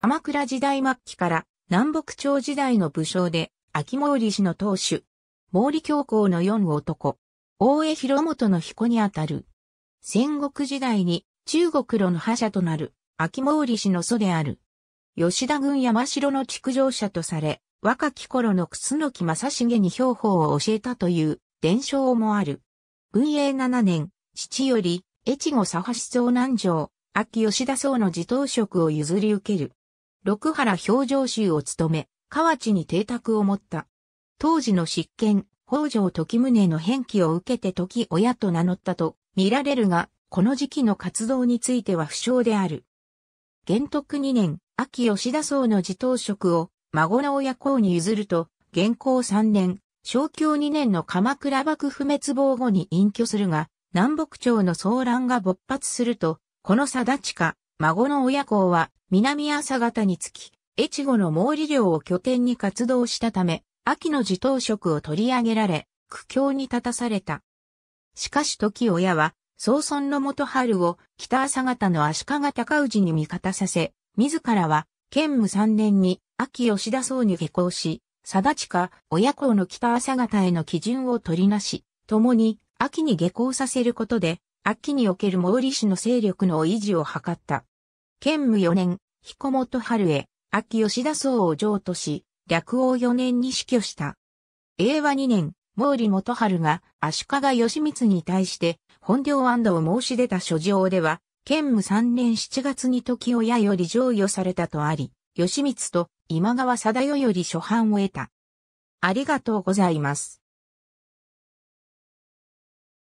鎌倉時代末期から南北朝時代の武将で、秋毛利氏の当主。毛利教皇の四男。大江広元の彦にあたる。戦国時代に中国路の覇者となる秋毛利氏の祖である。吉田軍山城の築城者とされ、若き頃の楠木正成に兵法を教えたという伝承もある。文永七年、父より、越後左派思想南条、秋吉田総の自頭職を譲り受ける。六原表情衆を務め、河内に邸宅を持った。当時の執権、北条時宗の返記を受けて時親と名乗ったと見られるが、この時期の活動については不詳である。玄徳二年、秋吉田荘の自頭職を孫の親公に譲ると、元孝三年、昭教二年の鎌倉幕府滅亡後に隠居するが、南北朝の騒乱が勃発すると、この定地下、孫の親子は南朝方につき、越後の毛利領を拠点に活動したため、秋の自頭職を取り上げられ、苦境に立たされた。しかし時親は、宗村の元春を北朝方の足利高氏に味方させ、自らは、建武三年に秋吉田荘に下校し、定近親子の北朝方への基準を取りなし、共に秋に下校させることで、秋における毛利氏の勢力の維持を図った。兼務4年、彦本春江、秋吉田荘を譲渡し、略王4年に死去した。令和2年、毛利元春が足利義満に対して本領安堵を申し出た書状では、兼務3年7月に時親より譲与されたとあり、義満と今川貞代より初版を得た。ありがとうございます。